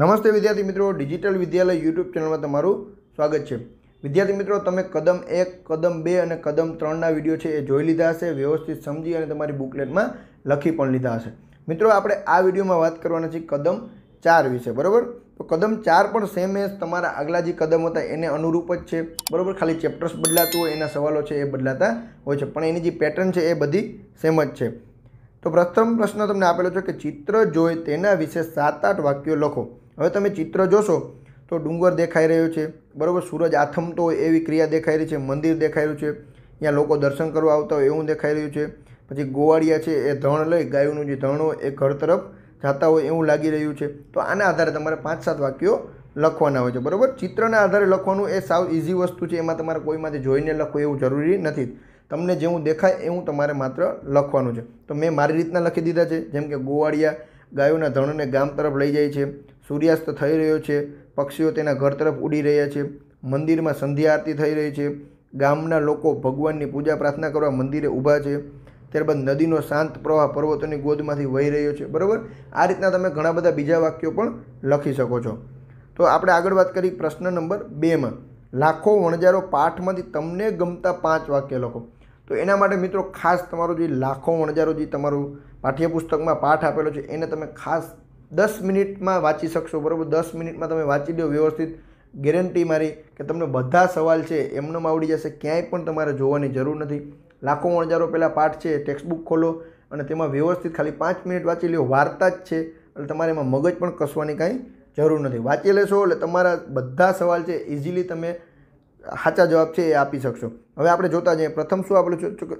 નમસ્તે વિદ્યાર્થી મિત્રો ડિજિટલ વિદ્યાલય યુટ્યુબ ચેનલમાં તમારું સ્વાગત છે વિદ્યાર્થી મિત્રો તમે કદમ એક કદમ બે અને કદમ ત્રણના વિડીયો છે એ જોઈ લીધા હશે વ્યવસ્થિત સમજી અને તમારી બુકલેટમાં લખી પણ લીધા હશે મિત્રો આપણે આ વિડીયોમાં વાત કરવાના છે કદમ ચાર વિશે બરાબર તો કદમ ચાર પણ સેમ એ તમારા આગલા જે કદમ હતા એને અનુરૂપ જ છે બરાબર ખાલી ચેપ્ટર્સ બદલાતું હોય એના સવાલો છે એ બદલાતા હોય છે પણ એની જે પેટર્ન છે એ બધી સેમ જ છે તો પ્રથમ પ્રશ્ન તમને આપેલો છે કે ચિત્ર જોઈ તેના વિશે સાત આઠ વાક્યો લખો હવે તમે ચિત્ર જોશો તો ડુંગર દેખાઈ રહ્યો છે બરાબર સૂરજ આથમતો હોય એવી ક્રિયા દેખાઈ રહી છે મંદિર દેખાઈ રહ્યું છે ત્યાં લોકો દર્શન કરવા આવતા હોય એવું દેખાઈ રહ્યું છે પછી ગોવાળિયા છે એ ધણ લઈ ગાયોનું જે ધણ હોય એ ઘર તરફ જાતા હોય એવું લાગી રહ્યું છે તો આના આધારે તમારે પાંચ સાત વાક્યો લખવાના હોય છે બરાબર ચિત્રના આધારે લખવાનું એ સાવ ઇઝી વસ્તુ છે એમાં તમારે કોઈમાંથી જોઈને લખવું એવું જરૂરી નથી તમને જેવું દેખાય એવું તમારે માત્ર લખવાનું છે તો મેં મારી રીતના લખી દીધા છે જેમ કે ગોવાળિયા ગાયોના ધણને ગામ તરફ લઈ જાય છે સૂર્યાસ્ત થઈ રહ્યો છે પક્ષીઓ તેના ઘર તરફ ઉડી રહ્યા છે મંદિરમાં સંધ્યા આરતી થઈ રહી છે ગામના લોકો ભગવાનની પૂજા પ્રાર્થના કરવા મંદિરે ઊભા છે ત્યારબાદ નદીનો શાંત પ્રવાહ પર્વતોની ગોદમાંથી વહી રહ્યો છે બરાબર આ રીતના તમે ઘણા બધા બીજા વાક્યો પણ લખી શકો છો તો આપણે આગળ વાત કરી પ્રશ્ન નંબર બેમાં લાખો વણજારો પાઠમાંથી તમને ગમતા પાંચ વાક્ય લખો તો એના માટે મિત્રો ખાસ તમારો જે લાખો વણજારો જે તમારું પાઠ્યપુસ્તકમાં પાઠ આપેલો છે એને તમે ખાસ દસ મિનિટમાં વાંચી શકશો બરાબર દસ મિનિટમાં તમે વાંચી લો વ્યવસ્થિત ગેરંટી મારી કે તમને બધા સવાલ છે એમનામાં આવડી જશે ક્યાંય પણ તમારે જોવાની જરૂર નથી લાખો વણજારો પહેલાં પાઠ છે ટેક્સ્ટબુક ખોલો અને તેમાં વ્યવસ્થિત ખાલી પાંચ મિનિટ વાંચી લો વાર્તા જ છે એટલે તમારે એમાં મગજ પણ કસવાની કાંઈ જરૂર નથી વાંચી લેશો એટલે તમારા બધા સવાલ છે ઇઝીલી તમે સાચા જવાબ છે એ આપી શકશો હવે આપણે જોતા જઈએ પ્રથમ શું આપણે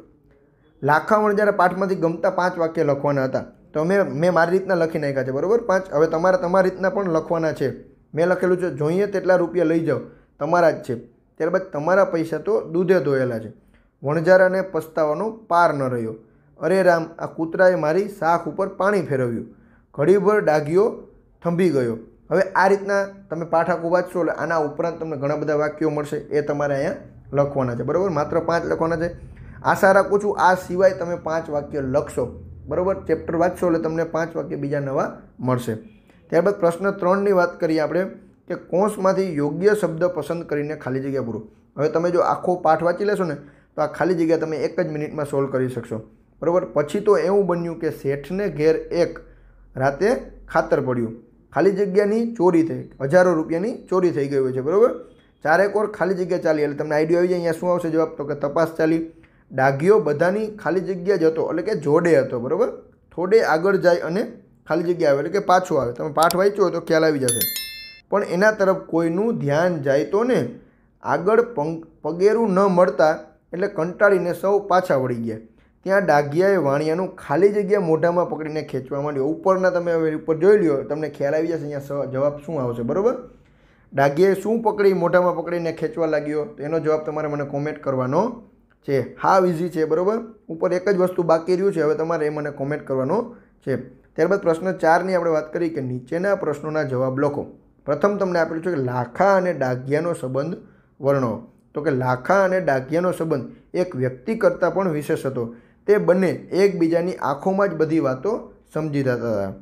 લાખા વણજારા પાઠમાંથી ગમતા પાંચ વાક્ય લખવાના હતા તો અમે મેં મારી રીતના લખી નાખ્યા છે બરાબર પાંચ હવે તમારે તમારી રીતના પણ લખવાના છે મેં લખેલું છે જોઈએ તેટલા રૂપિયા લઈ જાઓ તમારા જ છે ત્યારબાદ તમારા પૈસા તો દૂધે ધોયેલા છે વણજારાને પસ્તાવાનો પાર ન રહ્યો અરે રામ આ કૂતરાએ મારી શાખ ઉપર પાણી ફેરવ્યું ઘડીભર ડાઘીઓ થંભી ગયો હવે આ રીતના તમે પાઠક વાંચશો એટલે આના ઉપરાંત તમને ઘણા બધા વાક્યો મળશે એ તમારે અહીંયા લખવાના છે બરાબર માત્ર પાંચ લખવાના છે આશા રાખું છું આ સિવાય તમે પાંચ વાક્યો લખશો બરાબર ચેપ્ટર વાંચશો એટલે તમને પાંચ વાક્ય બીજા નવા મળશે ત્યારબાદ પ્રશ્ન ત્રણની વાત કરીએ આપણે કે કોષમાંથી યોગ્ય શબ્દ પસંદ કરીને ખાલી જગ્યા પૂરો હવે તમે જો આખો પાઠ વાંચી લેશો ને તો આ ખાલી જગ્યા તમે એક જ મિનિટમાં સોલ્વ કરી શકશો બરાબર પછી તો એવું બન્યું કે શેઠને ઘેર એક રાતે ખાતર પડ્યું ખાલી જગ્યાની ચોરી થઈ હજારો રૂપિયાની ચોરી થઈ ગઈ હોય છે બરાબર ચારેક ઓર ખાલી જગ્યા ચાલી એટલે તમને આઈડિયા આવી જાય અહીંયા શું આવશે જવાબ તો કે તપાસ ચાલી ડાઘિયો બધાની ખાલી જગ્યા જ હતો એટલે કે જોડે હતો બરાબર થોડે આગળ જાય અને ખાલી જગ્યા આવે એટલે કે પાછો આવે તમે પાઠ વાંચ્યો તો ખ્યાલ આવી જશે પણ એના તરફ કોઈનું ધ્યાન જાય તો ને આગળ પગેરું ન મળતા એટલે કંટાળીને સૌ પાછા વળી ગયા ત્યાં ડાઘિયાએ વાણિયાનું ખાલી જગ્યા મોઢામાં પકડીને ખેંચવા માંડ્યો ઉપરના તમે હવે ઉપર જોઈ લ્યો તમને ખ્યાલ આવી જશે અહીંયા જવાબ શું આવશે બરાબર ડાઘિયાએ શું પકડી મોઢામાં પકડીને ખેંચવા લાગ્યો તો એનો જવાબ તમારે મને કોમેન્ટ કરવાનો છે હાવ ઇઝી છે બરાબર ઉપર એક જ વસ્તુ બાકી રહ્યું છે હવે તમારે એ મને કોમેન્ટ કરવાનો છે ત્યારબાદ પ્રશ્ન ચારની આપણે વાત કરી કે નીચેના પ્રશ્નોના જવાબ લખો પ્રથમ તમને આપેલું છે કે લાખા અને ડાઘિયાનો સંબંધ વર્ણો તો કે લાખા અને ડાઘિયાનો સંબંધ એક વ્યક્તિ કરતાં પણ વિશેષ હતો તે બંને એકબીજાની આંખોમાં જ બધી વાતો સમજી જતા હતા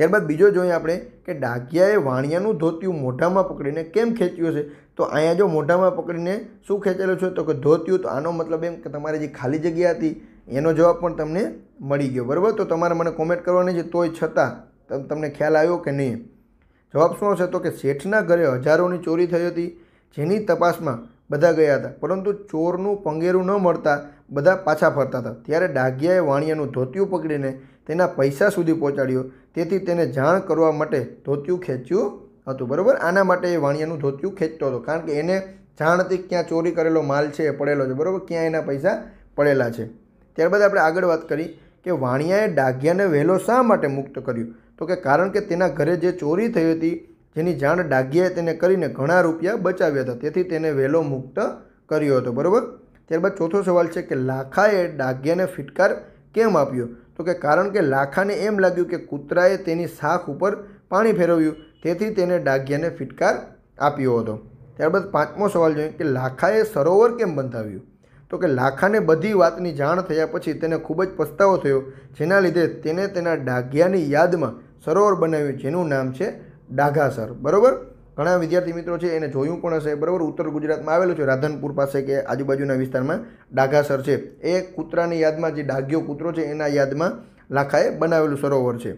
ત્યારબાદ બીજો જોઈએ આપણે કે ડાઘિયાએ વાણિયાનું ધોતિયું મોઢામાં પકડીને કેમ ખેંચ્યું છે તો અહીંયા જો મોઢામાં પકડીને શું ખેંચેલું છે તો કે ધોતિયું તો આનો મતલબ એમ કે તમારી જે ખાલી જગ્યા હતી એનો જવાબ પણ તમને મળી ગયો બરાબર તો તમારે મને કોમેન્ટ કરવાની છે તોય છતાં તમને ખ્યાલ આવ્યો કે નહીં જવાબ શું હશે તો કે શેઠના ઘરે હજારોની ચોરી થઈ હતી જેની તપાસમાં બધા ગયા હતા પરંતુ ચોરનું પંગેરું ન મળતા બધા પાછા ફરતા હતા ત્યારે ડાઘિયાએ વાણિયાનું ધોતિયું પકડીને તેના પૈસા સુધી પહોંચાડ્યો તેથી તેને જાણ કરવા માટે ધોતિયું ખેંચ્યું હતું બરાબર આના માટે એ વાણિયાનું ધોતિયું ખેંચતો હતો કારણ કે એને જાણથી ક્યાં ચોરી કરેલો માલ છે એ પડેલો છે બરાબર ક્યાં એના પૈસા પડેલા છે ત્યારબાદ આપણે આગળ વાત કરી કે વાણિયાએ ડાઘિયાને વહેલો શા માટે મુક્ત કર્યું તો કે કારણ કે તેના ઘરે જે ચોરી થઈ હતી જેની જાણ ડાઘિયાએ તેને કરીને ઘણા રૂપિયા બચાવ્યા હતા તેથી તેને વહેલો મુક્ત કર્યો હતો બરાબર ત્યારબાદ ચોથો સવાલ છે કે લાખાએ ડાઘિયાને ફિટકાર કેમ આપ્યો તો કે કારણ કે લાખાને એમ લાગ્યું કે કૂતરાએ તેની શાખ ઉપર પાણી ફેરવ્યું તેથી તેને ડાઘિયાને ફિટકાર આપ્યો હતો ત્યારબાદ પાંચમો સવાલ જોઈએ કે લાખાએ સરોવર કેમ બંધાવ્યું તો કે લાખાને બધી વાતની જાણ થયા પછી તેને ખૂબ જ પસ્તાવો થયો જેના લીધે તેને તેના ડાઘિયાની યાદમાં સરોવર બનાવ્યું જેનું નામ છે ડાઘાસર બરાબર ઘણા વિદ્યાર્થી મિત્રો છે એને જોયું પણ હશે બરાબર ઉત્તર ગુજરાતમાં આવેલું છે રાધનપુર પાસે કે આજુબાજુના વિસ્તારમાં ડાઘાસર છે એ કૂતરાની યાદમાં જે ડાઘ્યો કૂતરો છે એના યાદમાં લાખાએ બનાવેલું સરોવર છે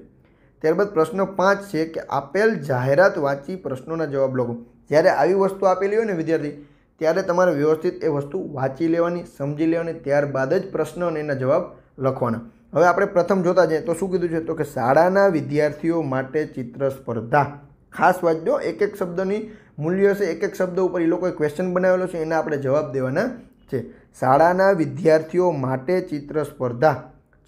ત્યારબાદ પ્રશ્ન પાંચ છે કે આપેલ જાહેરાત વાંચી પ્રશ્નોના જવાબ લખો જ્યારે આવી વસ્તુ આપેલી હોય ને વિદ્યાર્થી ત્યારે તમારે વ્યવસ્થિત એ વસ્તુ વાંચી લેવાની સમજી લેવાની ત્યારબાદ જ પ્રશ્ન અને એના જવાબ લખવાના હવે આપણે પ્રથમ જોતા જઈએ તો શું કીધું છે તો કે શાળાના વિદ્યાર્થીઓ માટે ચિત્ર સ્પર્ધા ખાસ વાંચજો એક એક શબ્દની મૂલ્ય હશે એક એક શબ્દ ઉપર એ લોકોએ ક્વેશ્ચન બનાવેલો છે એના આપણે જવાબ દેવાના છે શાળાના વિદ્યાર્થીઓ માટે ચિત્ર સ્પર્ધા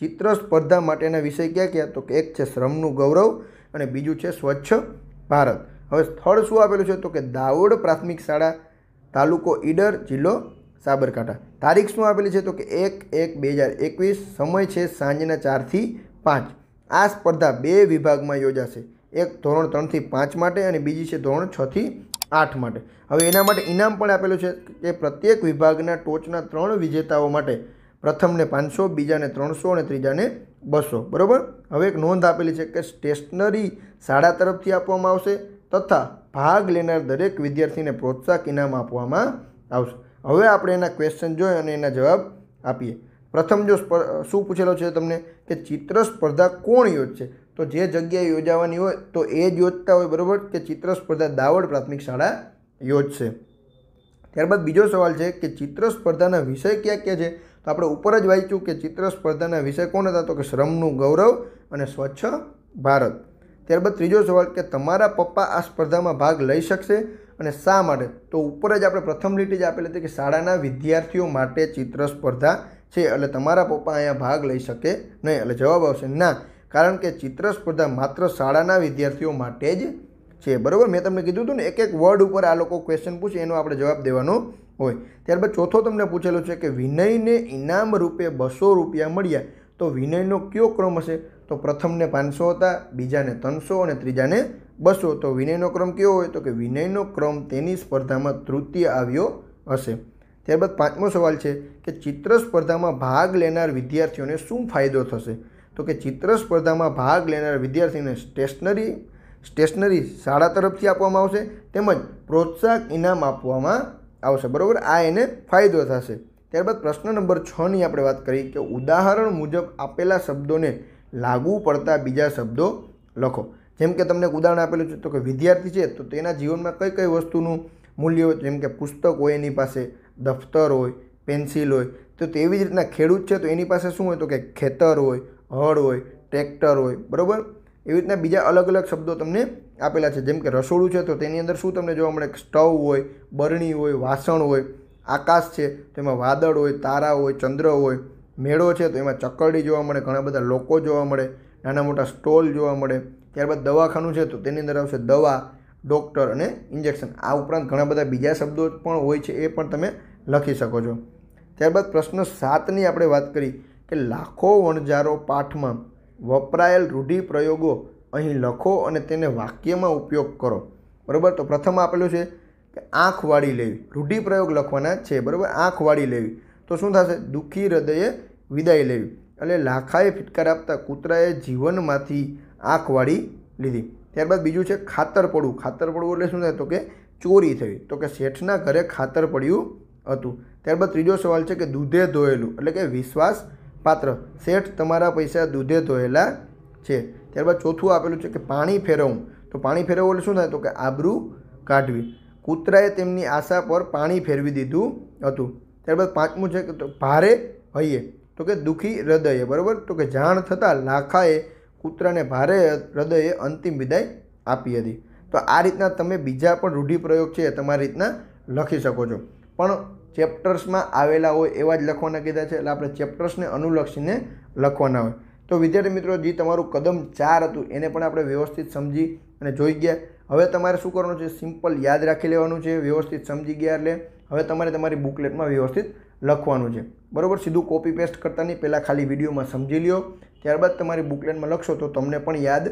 ચિત્ર સ્પર્ધા માટેના વિષય ક્યાં ક્યાં તો કે એક છે શ્રમનું ગૌરવ અને બીજું છે સ્વચ્છ ભારત હવે સ્થળ શું આપેલું છે તો કે દાવોડ પ્રાથમિક શાળા તાલુકો ઈડર જિલ્લો સાબરકાંઠા તારીખ શું આપેલી છે તો કે એક એક બે હજાર એકવીસ સમય છે સાંજના ચારથી પાંચ આ સ્પર્ધા બે વિભાગમાં યોજાશે એક ધોરણ ત્રણથી પાંચ માટે અને બીજી છે ધોરણ છથી આઠ માટે હવે એના માટે ઇનામ પણ આપેલું છે કે પ્રત્યેક વિભાગના ટોચના ત્રણ વિજેતાઓ માટે પ્રથમને પાંચસો બીજાને ત્રણસો અને ત્રીજાને બસો બરાબર હવે એક નોંધ આપેલી છે કે સ્ટેશનરી શાળા તરફથી આપવામાં આવશે તથા ભાગ લેનાર દરેક વિદ્યાર્થીને પ્રોત્સાહક ઇનામ આપવામાં આવશે હવે આપણે એના ક્વેશ્ચન જોઈએ અને એના જવાબ આપીએ પ્રથમ જો શું પૂછેલો છે તમને કે ચિત્ર સ્પર્ધા કોણ યોજશે તો જે જગ્યાએ યોજાવાની હોય તો એ જ યોજતા હોય બરાબર કે ચિત્ર સ્પર્ધા દાવડ પ્રાથમિક શાળા યોજશે ત્યારબાદ બીજો સવાલ છે કે ચિત્ર સ્પર્ધાના વિષય કયા કયા છે તો આપણે ઉપર જ વાંચ્યું કે ચિત્ર સ્પર્ધાના વિષય કોણ હતા તો કે શ્રમનું ગૌરવ અને સ્વચ્છ ભારત ત્યારબાદ ત્રીજો સવાલ કે તમારા પપ્પા આ સ્પર્ધામાં ભાગ લઈ શકશે અને શા માટે તો ઉપર જ આપણે પ્રથમ લીટી જ આપેલી હતી કે શાળાના વિદ્યાર્થીઓ માટે ચિત્ર સ્પર્ધા છે એટલે તમારા પપ્પા અહીંયા ભાગ લઈ શકે નહીં એટલે જવાબ આવશે ના કારણ કે ચિત્ર સ્પર્ધા માત્ર શાળાના વિદ્યાર્થીઓ માટે જ છે બરાબર મેં તમને કીધું હતું ને એક એક વર્ડ ઉપર આ લોકો ક્વેશ્ચન પૂછે એનો આપણે જવાબ દેવાનો હોય ત્યારબાદ ચોથો તમને પૂછેલો છે કે વિનયને ઇનામ રૂપે બસો રૂપિયા મળ્યા તો વિનયનો કયો ક્રમ હશે તો પ્રથમને પાંચસો હતા બીજાને ત્રણસો અને ત્રીજાને બસો તો વિનયનો ક્રમ કેવો હોય તો કે વિનયનો ક્રમ તેની સ્પર્ધામાં તૃતીય આવ્યો હશે ત્યારબાદ પાંચમો સવાલ છે કે ચિત્ર સ્પર્ધામાં ભાગ લેનાર વિદ્યાર્થીઓને શું ફાયદો થશે તો કે ચિત્ર સ્પર્ધામાં ભાગ લેનાર વિદ્યાર્થીને સ્ટેશનરી સ્ટેશનરી શાળા તરફથી આપવામાં આવશે તેમજ પ્રોત્સાહક ઇનામ આપવામાં આવશે બરાબર આ એને ફાયદો થશે ત્યારબાદ પ્રશ્ન નંબર છની આપણે વાત કરી કે ઉદાહરણ મુજબ આપેલા શબ્દોને લાગુ પડતા બીજા શબ્દો લખો જેમ કે તમને ઉદાહરણ આપેલું છે તો કે વિદ્યાર્થી છે તો તેના જીવનમાં કઈ કઈ વસ્તુનું મૂલ્ય હોય જેમ કે પુસ્તક હોય એની પાસે દફતર હોય પેન્સિલ હોય તો તેવી જ રીતના ખેડૂત છે તો એની પાસે શું હોય તો કે ખેતર હોય હળ હોય ટ્રેક્ટર હોય બરાબર એવી રીતના બીજા અલગ અલગ શબ્દો તમને આપેલા છે જેમ કે રસોડું છે તો તેની અંદર શું તમને જોવા મળે સ્ટવ હોય બરણી હોય વાસણ હોય આકાશ છે તો એમાં વાદળ હોય તારા હોય ચંદ્ર હોય મેળો છે તો એમાં ચકરડી જોવા મળે ઘણા બધા લોકો જોવા મળે નાના મોટા સ્ટોલ જોવા મળે ત્યારબાદ દવાખાનું છે તો તેની અંદર આવશે દવા ડૉક્ટર અને ઇન્જેક્શન આ ઉપરાંત ઘણા બધા બીજા શબ્દો પણ હોય છે એ પણ તમે લખી શકો છો ત્યારબાદ પ્રશ્ન સાતની આપણે વાત કરી કે લાખો વણજારો પાઠમાં વપરાયેલ રૂઢિપ્રયોગો અહીં લખો અને તેને વાક્યમાં ઉપયોગ કરો બરાબર તો પ્રથમ આપેલું છે કે આંખ વાળી લેવી રૂઢિપ્રયોગ લખવાના છે બરાબર આંખ વાળી લેવી તો શું થશે દુઃખી હૃદયે વિદાય લેવી એટલે લાખાએ ફિટકાર આપતા કૂતરાએ જીવનમાંથી આંખ વાળી લીધી ત્યારબાદ બીજું છે ખાતર પડવું ખાતર પડવું એટલે શું થાય તો કે ચોરી થઈ તો કે શેઠના ઘરે ખાતર પડ્યું હતું ત્યારબાદ ત્રીજો સવાલ છે કે દૂધે ધોયેલું એટલે કે વિશ્વાસ પાત્ર શેઠ તમારા પૈસા દૂધે ધોયેલા છે ત્યારબાદ ચોથું આપેલું છે કે પાણી ફેરવવું તો પાણી ફેરવવું એટલે શું થાય તો કે આબરૂ કાઢવી કૂતરાએ તેમની આશા પર પાણી ફેરવી દીધું હતું ત્યારબાદ પાંચમું છે કે ભારે હૈયે તો કે દુઃખી હૃદયે બરાબર તો કે જાણ થતાં લાખાએ કૂતરાને ભારે હૃદયે અંતિમ વિદાય આપી હતી તો આ રીતના તમે બીજા પણ રૂઢિપ્રયોગ છે તમારી રીતના લખી શકો છો પણ ચેપ્ટર્સમાં આવેલા હોય એવા જ લખવાના કીધા છે એટલે આપણે ચેપ્ટર્સને અનુલક્ષીને લખવાના હોય તો વિદ્યાર્થી મિત્રો જે તમારું કદમ ચાર હતું એને પણ આપણે વ્યવસ્થિત સમજી અને જોઈ ગયા હવે તમારે શું કરવાનું છે સિમ્પલ યાદ રાખી લેવાનું છે વ્યવસ્થિત સમજી ગયા એટલે હવે તમારે તમારી બુકલેટમાં વ્યવસ્થિત લખવાનું છે બરાબર સીધું કોપી પેસ્ટ કરતા નહીં પહેલાં ખાલી વિડીયોમાં સમજી લ્યો ત્યારબાદ તમારી બુકલેટમાં લખશો તો તમને પણ યાદ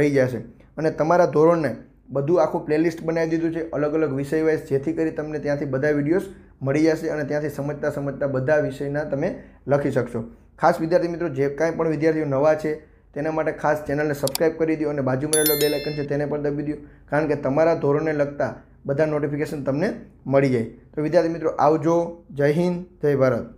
રહી જશે અને તમારા ધોરણને બધું આખું પ્લેલિસ્ટ બનાવી દીધું છે અલગ અલગ વિષય વાઇઝ જેથી કરી તમને ત્યાંથી બધા વિડીયોઝ મળી જશે અને ત્યાંથી સમજતા સમજતા બધા વિષયના તમે લખી શકશો ખાસ વિદ્યાર્થી મિત્રો જે કાંઈ પણ વિદ્યાર્થીઓ નવા છે તેના માટે ખાસ ચેનલને સબસ્ક્રાઇબ કરી દો અને બાજુમાં રહેલો બેલ આઇકન છે તેને પણ દબી દો કારણ કે તમારા ધોરણને લગતા બધા નોટિફિકેશન તમને મળી જાય તો વિદ્યાર્થી મિત્રો આવજો જય હિન્દ જય ભારત